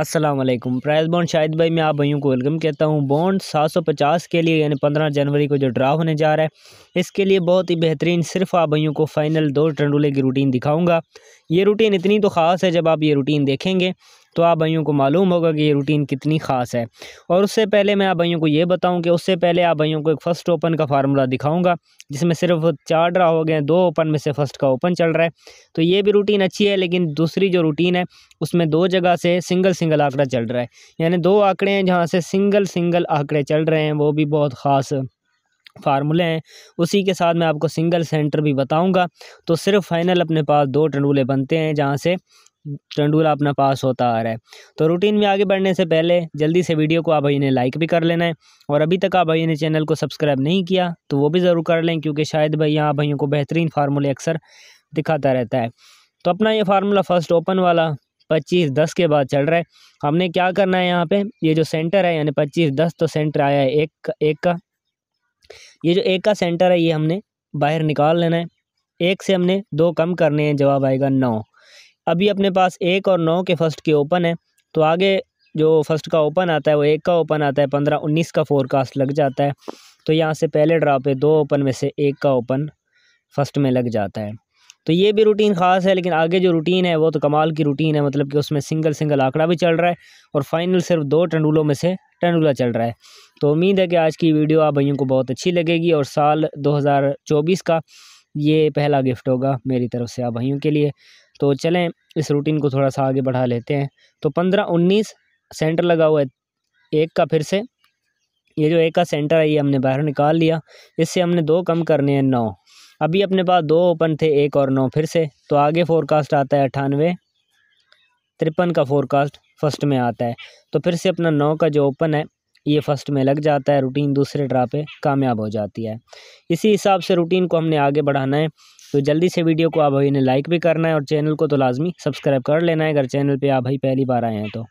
Aslam price bond Shahid भाई मैं आप भाइयों को वेलकम कहता हूँ बॉन्ड 750 के लिए यानी 15 जनवरी को जो ड्रा होने जा रहा है इसके लिए बहुत ही बेहतरीन सिर्फ आप भाइयों को फाइनल दो टंडुले की रूटीन दिखाऊंगा ये रूटीन इतनी तो ख़ास है जब आप ये रूटीन देखेंगे तो आप भाइयों को मालूम होगा कि ये रूटीन कितनी ख़ास है और उससे पहले मैं आप भाइयों को ये बताऊं कि उससे पहले आप भाइयों को एक फ़र्स्ट ओपन का फार्मूला दिखाऊंगा जिसमें सिर्फ चार ड्रा हो गए हैं दो ओपन में से फर्स्ट का ओपन चल रहा है तो ये भी रूटीन अच्छी है लेकिन दूसरी जो रूटीन है उसमें दो जगह से सिंगल सिंगल आंकड़ा चल रहा है यानी दो आंकड़े हैं जहाँ से सिंगल सिंगल आंकड़े चल रहे हैं वो भी बहुत ख़ास फार्मूले हैं उसी के साथ मैं आपको सिंगल सेंटर भी बताऊंगा तो सिर्फ फाइनल अपने पास दो टंडूले बनते हैं जहाँ से टंडूल अपना पास होता आ रहा है तो रूटीन में आगे बढ़ने से पहले जल्दी से वीडियो को आप भाई ने लाइक भी कर लेना है और अभी तक आप भाई ने चैनल को सब्सक्राइब नहीं किया तो वो भी ज़रूर कर लें क्योंकि शायद भाई यहाँ भाइयों को बेहतरीन फार्मूले अक्सर दिखाता रहता है तो अपना ये फार्मूला फर्स्ट ओपन वाला पच्चीस दस के बाद चल रहा है हमने क्या करना है यहाँ पर ये जो सेंटर है यानी पच्चीस दस तो सेंटर आया है एक का एक का ये जो एक का सेंटर है ये हमने बाहर निकाल लेना है एक से हमने दो कम करने हैं जवाब आएगा नौ अभी अपने पास एक और नौ के फर्स्ट के ओपन है तो आगे जो फर्स्ट का ओपन आता है वो एक का ओपन आता है पंद्रह उन्नीस का फोरकास्ट लग जाता है तो यहाँ से पहले ड्रा पे दो ओपन में से एक का ओपन फर्स्ट में लग जाता है तो ये भी रूटीन ख़ास है लेकिन आगे जो रूटीन है वो तो कमाल की रूटीन है मतलब कि उसमें सिंगल सिंगल आंकड़ा भी चल रहा है और फाइनल सिर्फ दो टंडुलों में से टंडूला चल रहा है तो उम्मीद है कि आज की वीडियो आप भैयों को बहुत अच्छी लगेगी और साल 2024 का ये पहला गिफ्ट होगा मेरी तरफ से आप भैयों के लिए तो चलें इस रूटीन को थोड़ा सा आगे बढ़ा लेते हैं तो पंद्रह उन्नीस सेंटर लगा हुआ है एक का फिर से ये जो एक का सेंटर है ये हमने बाहर निकाल लिया इससे हमने दो कम करने हैं नौ अभी अपने पास दो ओपन थे एक और नौ फिर से तो आगे फोरकास्ट आता है अठानवे तिरपन का फोरकास्ट फर्स्ट में आता है तो फिर से अपना नौ का जो ओपन है ये फर्स्ट में लग जाता है रूटीन दूसरे ड्रा पे कामयाब हो जाती है इसी हिसाब से रूटीन को हमने आगे बढ़ाना है तो जल्दी से वीडियो को आप भाई ने लाइक भी करना है और चैनल को तो लाजमी सब्सक्राइब कर लेना है अगर चैनल पर आप भाई पहली बार आए हैं तो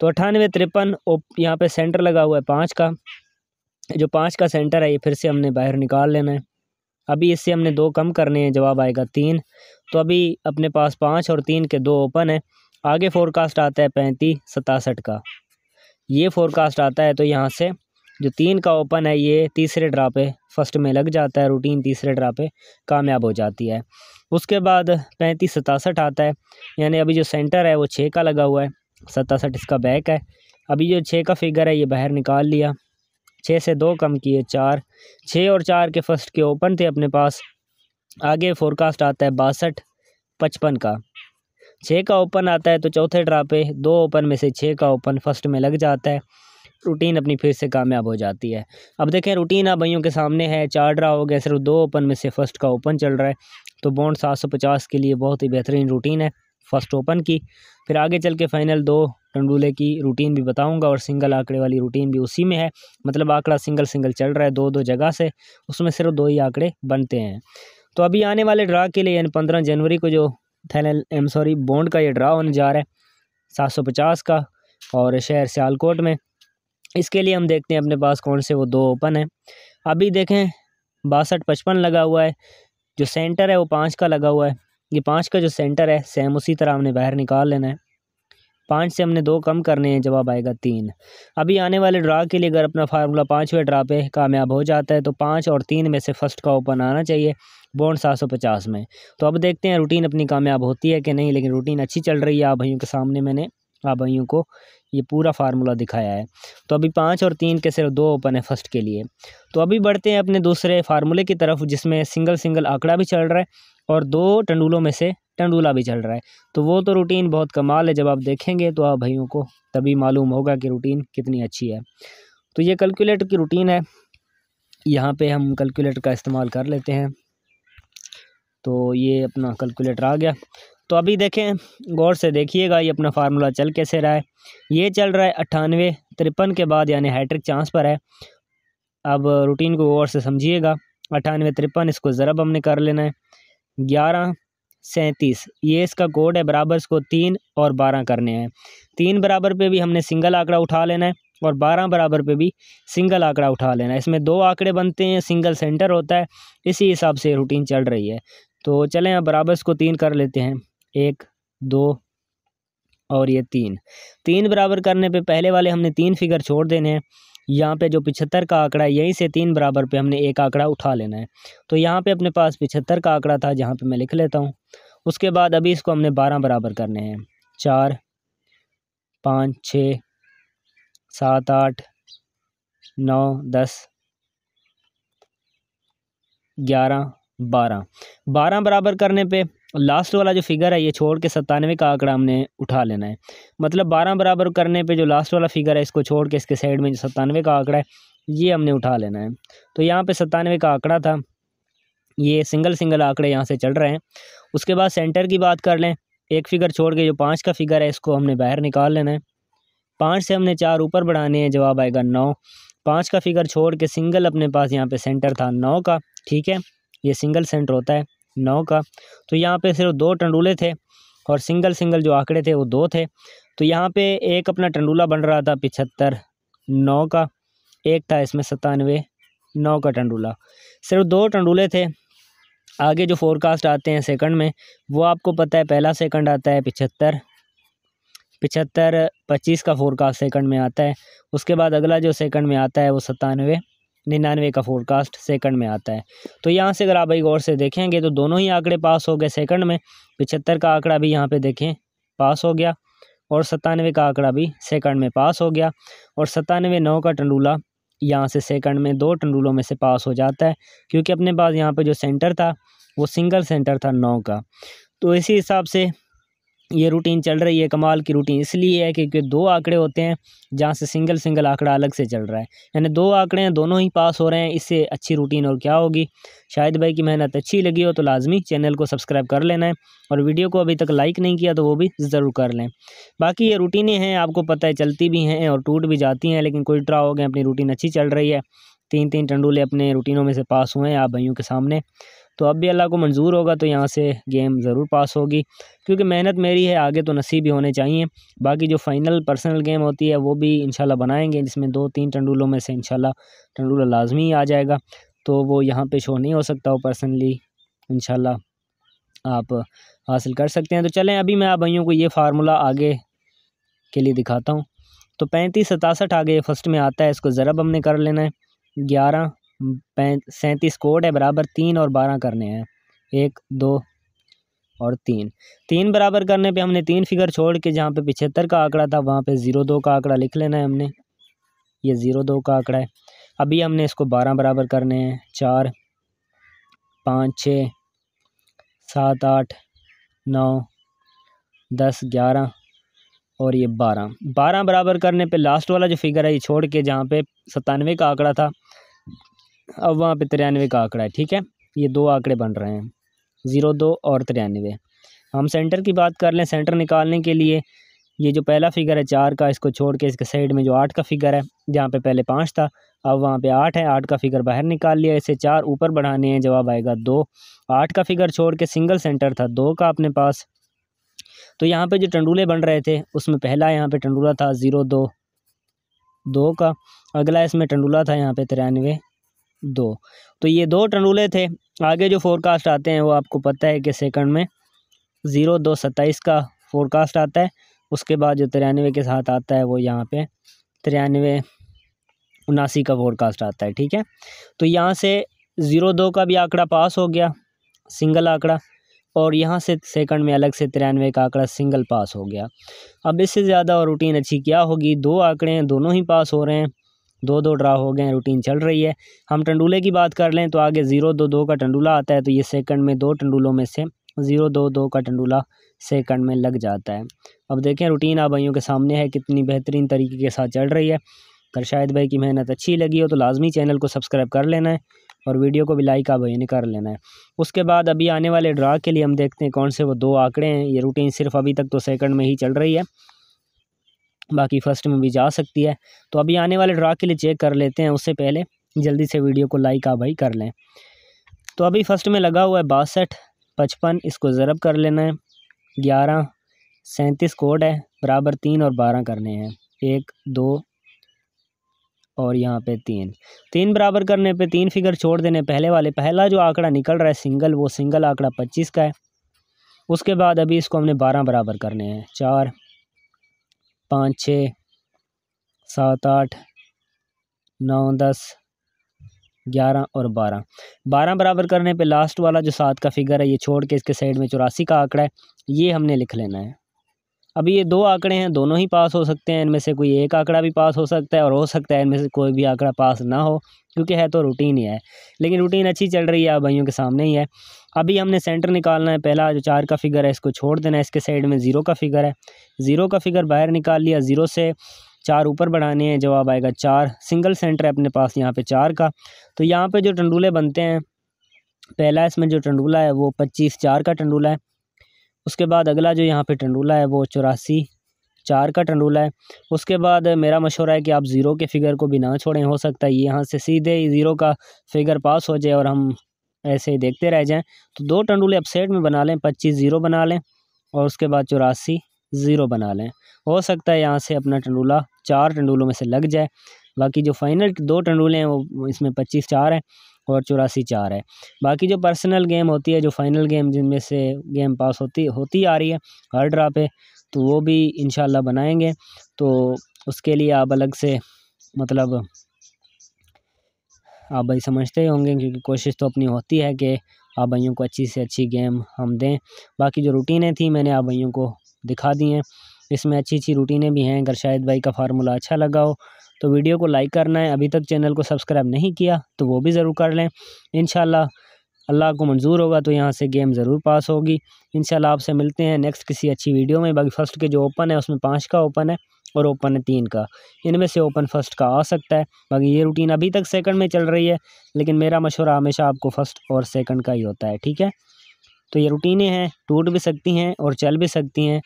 तो अठानवे तिरपन यहाँ पर सेंटर लगा हुआ है पाँच का जो पाँच का सेंटर है ये फिर से हमने बाहर निकाल लेना है अभी इससे हमने दो कम करने हैं जवाब आएगा तीन तो अभी अपने पास पाँच और तीन के दो ओपन है आगे फोरकास्ट आता है पैंतीस सतासठ का ये फोरकास्ट आता है तो यहाँ से जो तीन का ओपन है ये तीसरे ड्रा पे फर्स्ट में लग जाता है रूटीन तीसरे ड्रा पे कामयाब हो जाती है उसके बाद पैंतीस सतासठ आता है यानी अभी जो सेंटर है वो छः का लगा हुआ है सतासठ इसका बैक है अभी जो छः का फिगर है ये बाहर निकाल लिया छः से दो कम किए चार छः और चार के फर्स्ट के ओपन थे अपने पास आगे फोरकास्ट आता है बासठ पचपन का छः का ओपन आता है तो चौथे ड्रा पे दो ओपन में से छः का ओपन फर्स्ट में लग जाता है रूटीन अपनी फिर से कामयाब हो जाती है अब देखें रूटीन आप भाइयों के सामने है चार ड्रा हो गया सिर्फ दो ओपन में से फर्स्ट का ओपन चल रहा है तो बॉन्ड सात सौ पचास के लिए बहुत ही बेहतरीन रूटीन है फर्स्ट ओपन की फिर आगे चल के फाइनल दो टंडूले की रूटीन भी बताऊंगा और सिंगल आंकड़े वाली रूटीन भी उसी में है मतलब आंकड़ा सिंगल सिंगल चल रहा है दो दो जगह से उसमें सिर्फ दो ही आंकड़े बनते हैं तो अभी आने वाले ड्रा के लिए यानी पंद्रह जनवरी को जो थैलैंड एम सॉरी बॉन्ड का ये ड्रा होने जा रहा है सात सौ पचास का और शहर सियालकोट में इसके लिए हम देखते हैं अपने पास कौन से वो दो ओपन है अभी देखें बासठ पचपन लगा हुआ है जो सेंटर है वो पाँच का लगा हुआ है ये पाँच का जो सेंटर है सेम उसी तरह हमने बाहर निकाल लेना है पाँच से हमने दो कम करने हैं जवाब आएगा तीन अभी आने वाले ड्रा के लिए अगर अपना फार्मूला पाँचवें ड्रा पे कामयाब हो जाता है तो पाँच और तीन में से फर्स्ट का ओपन आना चाहिए बॉन्ड सात सौ पचास में तो अब देखते हैं रूटीन अपनी कामयाब होती है कि नहीं लेकिन रूटीन अच्छी चल रही है आप भाइयों के सामने मैंने आप भाइयों को ये पूरा फार्मूला दिखाया है तो अभी पाँच और तीन के सिर्फ दो ओपन है फर्स्ट के लिए तो अभी बढ़ते हैं अपने दूसरे फार्मूले की तरफ जिसमें सिंगल सिंगल आंकड़ा भी चल रहा है और दो टंडूलों में से टंडूला भी चल रहा है तो वो तो रूटीन बहुत कमाल है जब आप देखेंगे तो आप भाइयों को तभी मालूम होगा कि रूटीन कितनी अच्छी है तो ये कैलकुलेटर की रूटीन है यहाँ पर हम कैलकुलेटर का इस्तेमाल कर लेते हैं तो ये अपना कैलकुलेटर आ गया तो अभी देखें गौर से देखिएगा ये अपना फार्मूला चल कैसे रहा है ये चल रहा है अट्ठानवे तिरपन के बाद यानी हैट्रिक चांस पर है अब रूटीन को गौर से समझिएगा अट्ठानवे तिरपन इसको ज़रब हमने कर लेना है ग्यारह सैंतीस ये इसका कोड है बराबर इसको तीन और बारह करने हैं तीन बराबर पे भी हमने सिंगल आंकड़ा उठा लेना है और बारह बराबर पे भी सिंगल आंकड़ा उठा लेना है इसमें दो आंकड़े बनते हैं सिंगल सेंटर होता है इसी हिसाब से रूटीन चल रही है तो चलें अब बराबर इसको तीन कर लेते हैं एक दो और ये तीन तीन बराबर करने पे पहले वाले हमने तीन फिगर छोड़ देने हैं यहाँ पे जो पिछहत्तर का आंकड़ा है यहीं से तीन बराबर पे हमने एक आंकड़ा उठा लेना है तो यहाँ पे अपने पास पिछहत्तर का आंकड़ा था जहाँ पे मैं लिख लेता हूँ उसके बाद अभी इसको हमने बारह बराबर करने हैं चार पाँच छ सात आठ नौ दस ग्यारह बारह बारह बराबर करने पर लास्ट वाला जो फिगर है ये छोड़ के सत्तानवे का आंकड़ा हमने उठा लेना है मतलब बारह बराबर करने पे जो लास्ट वाला फिगर है इसको छोड़ के इसके साइड में जो सत्तानवे का आंकड़ा है ये हमने उठा लेना है तो यहाँ पे सत्तानवे का आंकड़ा था ये सिंगल सिंगल आंकड़े यहाँ से चल रहे हैं उसके बाद सेंटर की बात कर लें एक फिगर छोड़ के जो पाँच का फिगर है इसको हमने बाहर निकाल लेना है पाँच से हमने चार ऊपर बढ़ाने हैं जवाब आएगा नौ पाँच का फिगर छोड़ के सिंगल अपने पास यहाँ पर सेंटर था नौ का ठीक है ये सिंगल सेंटर होता है नौ का तो यहाँ पे सिर्फ दो टंडूले थे और सिंगल सिंगल जो आंकड़े थे वो दो थे तो यहाँ पे एक अपना टंडूला बन रहा था पिछहत्तर नौ का एक था इसमें सतानवे नौ का टंडूला सिर्फ दो टंडूले थे आगे जो फोरकास्ट आते हैं सेकंड में वो आपको पता है पहला सेकंड आता है पिछहत्तर पिछहत्तर पच्चीस का फोरकास्ट सेकंड में आता है उसके बाद अगला जो सेकंड में आता है वो सतानवे निन्यानवे का फोरकास्ट सेकंड में आता है तो यहाँ से अगर आप भाई गौर से देखेंगे तो दोनों ही आंकड़े पास हो गए सेकंड में पिछहत्तर का आंकड़ा भी यहाँ पे देखें पास हो गया और सतानवे का आंकड़ा भी सेकंड में पास हो गया और सतानवे नौ का टंडूला यहाँ से सेकंड में दो टंडूलों में से पास हो जाता है क्योंकि अपने पास यहाँ पर जो सेंटर था वो सिंगल सेंटर था नौ का तो इसी हिसाब से ये रूटीन चल रही है कमाल की रूटीन इसलिए है क्योंकि दो आंकड़े होते हैं जहाँ से सिंगल सिंगल आंकड़ा अलग से चल रहा है यानी दो आंकड़े हैं दोनों ही पास हो रहे हैं इससे अच्छी रूटीन और क्या होगी शायद भाई की मेहनत अच्छी लगी हो तो लाजमी चैनल को सब्सक्राइब कर लेना है और वीडियो को अभी तक लाइक नहीं किया तो वो भी ज़रूर कर लें बाकी ये रूटीनें हैं आपको पता है चलती भी हैं और टूट भी जाती हैं लेकिन कोई ड्रा हो गए अपनी रूटीन अच्छी चल रही है तीन तीन टंडूले अपने रूटीनों में से पास हुए हैं आप भाइयों के सामने तो अब भी अल्लाह को मंजूर होगा तो यहाँ से गेम ज़रूर पास होगी क्योंकि मेहनत मेरी है आगे तो नसीब ही होने चाहिए बाकी जो फाइनल पर्सनल गेम होती है वो भी इन बनाएंगे जिसमें दो तीन टंडूलों में से इन टंडूला लाजमी आ जाएगा तो वो यहाँ पर शो नहीं हो सकता वो पर्सनली इन आप हासिल कर सकते हैं तो चलें अभी मैं आप भाइयों को ये फार्मूला आगे के लिए दिखाता हूँ तो पैंतीस सतासठ आगे फर्स्ट में आता है इसको ज़रब हमने कर लेना है ग्यारह सैंतीस कोड है बराबर तीन और बारह करने हैं एक दो और तीन तीन बराबर करने पे हमने तीन फिगर छोड़ के जहाँ पे पिछहत्तर का आंकड़ा था वहाँ पे ज़ीरो दो का आंकड़ा लिख लेना है हमने ये ज़ीरो दो का आंकड़ा है अभी हमने इसको बारह बराबर करने हैं चार पाँच छ सात आठ नौ दस ग्यारह और ये बारह बारह बराबर करने पे लास्ट वाला जो फिगर है ये छोड़ के जहाँ पे सतानवे का आंकड़ा था अब वहाँ पे तिरानवे का आंकड़ा है ठीक है ये दो आंकड़े बन रहे हैं ज़ीरो दो और तिरानवे हम सेंटर की बात कर लें सेंटर निकालने के लिए ये जो पहला फिगर है चार का इसको छोड़ के इसके साइड में जो आठ का फिगर है जहाँ पे पहले पाँच था अब वहाँ पे आठ है आठ का फिगर बाहर निकाल लिया इसे चार ऊपर बढ़ाने हैं जवाब आएगा दो आठ का फिगर छोड़ के सिंगल सेंटर था दो का अपने पास तो यहाँ पे जो टंडूले बन रहे थे उसमें पहला यहाँ पे टंडूला था ज़ीरो दो दो का अगला इसमें टंडूला था यहाँ पे तिरानवे दो तो ये दो टंडूले थे आगे जो फोरकास्ट आते हैं वो आपको पता है कि सेकंड में ज़ीरो दो सत्ताईस का फोरकास्ट आता है उसके बाद जो तिरानवे के साथ आता है वो यहाँ पे तिरानवे उनासी का फोरकास्ट आता है ठीक है तो यहाँ से ज़ीरो दो का भी आंकड़ा पास हो गया सिंगल आंकड़ा और यहाँ से सेकंड में अलग से तिरानवे का आंकड़ा सिंगल पास हो गया अब इससे ज़्यादा और रूटीन अच्छी क्या होगी दो आंकड़े हैं दोनों ही पास हो रहे हैं दो दो ड्रा हो गए हैं रूटीन चल रही है हम टंडूले की बात कर लें तो आगे ज़ीरो दो दो का टंडूला आता है तो ये सेकंड में दो टंडूलों में से ज़ीरो दो दो का टंडूला सेकंड में लग जाता है अब देखें रूटीन आप भाइयों के सामने है कितनी बेहतरीन तरीके के साथ चल रही है अगर शायद भाई की मेहनत अच्छी लगी हो तो लाजमी चैनल को सब्सक्राइब कर लेना है और वीडियो को भी लाइक आप भाइयों ने कर लेना है उसके बाद अभी आने वाले ड्रा के लिए हम देखते हैं कौन से वो दो आंकड़े हैं ये रूटीन सिर्फ अभी तक तो सेकंड में ही चल रही है बाकी फर्स्ट में भी जा सकती है तो अभी आने वाले ड्रा के लिए चेक कर लेते हैं उससे पहले जल्दी से वीडियो को लाइक आ भाई कर लें तो अभी फर्स्ट में लगा हुआ है बासठ पचपन इसको ज़रब कर लेना है ग्यारह सैंतीस कोड है बराबर तीन और बारह करने हैं एक दो और यहाँ पे तीन तीन बराबर करने पे तीन फिगर छोड़ देने पहले वाले पहला जो आंकड़ा निकल रहा है सिंगल वो सिंगल आंकड़ा पच्चीस का है उसके बाद अभी इसको हमने बारह बराबर करने हैं चार पाँच छः सात आठ नौ दस ग्यारह और बारह बारह बराबर करने पे लास्ट वाला जो सात का फिगर है ये छोड़ के इसके साइड में चौरासी का आंकड़ा है ये हमने लिख लेना है अभी ये दो आंकड़े हैं दोनों ही पास हो सकते हैं इनमें से कोई एक आंकड़ा भी पास हो सकता है और हो सकता है इनमें से कोई भी आंकड़ा पास ना हो क्योंकि है तो रूटीन ही है लेकिन रूटीन अच्छी चल रही है आप भाइयों के सामने ही है अभी हमने सेंटर निकालना है पहला जो चार का फिगर है इसको छोड़ देना है इसके साइड में ज़ीरो का फिगर है ज़ीरो का फिगर बाहर निकाल लिया ज़ीरो से चार ऊपर बढ़ाने हैं जवाब आएगा चार सिंगल सेंटर है अपने पास यहाँ पे चार का तो यहाँ पे जो टंडूले बनते हैं पहला इसमें जो टंडूला है वो पच्चीस चार का टंडूला है उसके बाद अगला जो यहाँ पे टंडूला है वो चौरासी चार का टंडूला है उसके बाद मेरा मशवरा है कि आप ज़ीरो के फिगर को भी ना छोड़ें हो सकता है यहाँ से सीधे ज़ीरो का फिगर पास हो जाए और हम ऐसे ही देखते रह जाएं तो दो टंडूले अपसेट में बना लें पच्चीस ज़ीरो बना लें और उसके बाद चौरासी ज़ीरो बना लें हो सकता है यहाँ से अपना टंडूला चार टंडूलों में से लग जाए बाकी जो फाइनल दो टंडूले हैं वो इसमें पच्चीस चार हैं और चौरासी चार है बाकी जो पर्सनल गेम होती है जो फाइनल गेम जिनमें से गेम पास होती होती आ रही है हर ड्रा पे तो वो भी इन बनाएंगे तो उसके लिए आप अलग से मतलब आप भाई समझते ही होंगे क्योंकि कोशिश तो अपनी होती है कि आप भाइयों को अच्छी से अच्छी गेम हम दें बाकी जो रूटीनें थी मैंने आप भाइयों को दिखा दी हैं इसमें अच्छी अच्छी रूटीनें भी हैं अगर शायद भाई का फार्मूला अच्छा लगा हो तो वीडियो को लाइक करना है अभी तक चैनल को सब्सक्राइब नहीं किया तो वो भी ज़रूर कर लें इन अल्लाह को मंजूर होगा तो यहाँ से गेम ज़रूर पास होगी इन आपसे मिलते हैं नेक्स्ट किसी अच्छी वीडियो में बाकी फर्स्ट के जो ओपन है उसमें पाँच का ओपन है और ओपन है तीन का इनमें से ओपन फर्स्ट का आ सकता है बाकी ये रूटीन अभी तक सेकंड में चल रही है लेकिन मेरा मशवरा हमेशा आपको फर्स्ट और सेकंड का ही होता है ठीक है तो ये रूटीनें हैं टूट भी सकती हैं और चल भी सकती हैं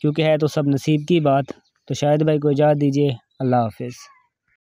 क्योंकि है तो सब नसीब की बात तो शायद भाई को इजाज़ दीजिए love Hafiz.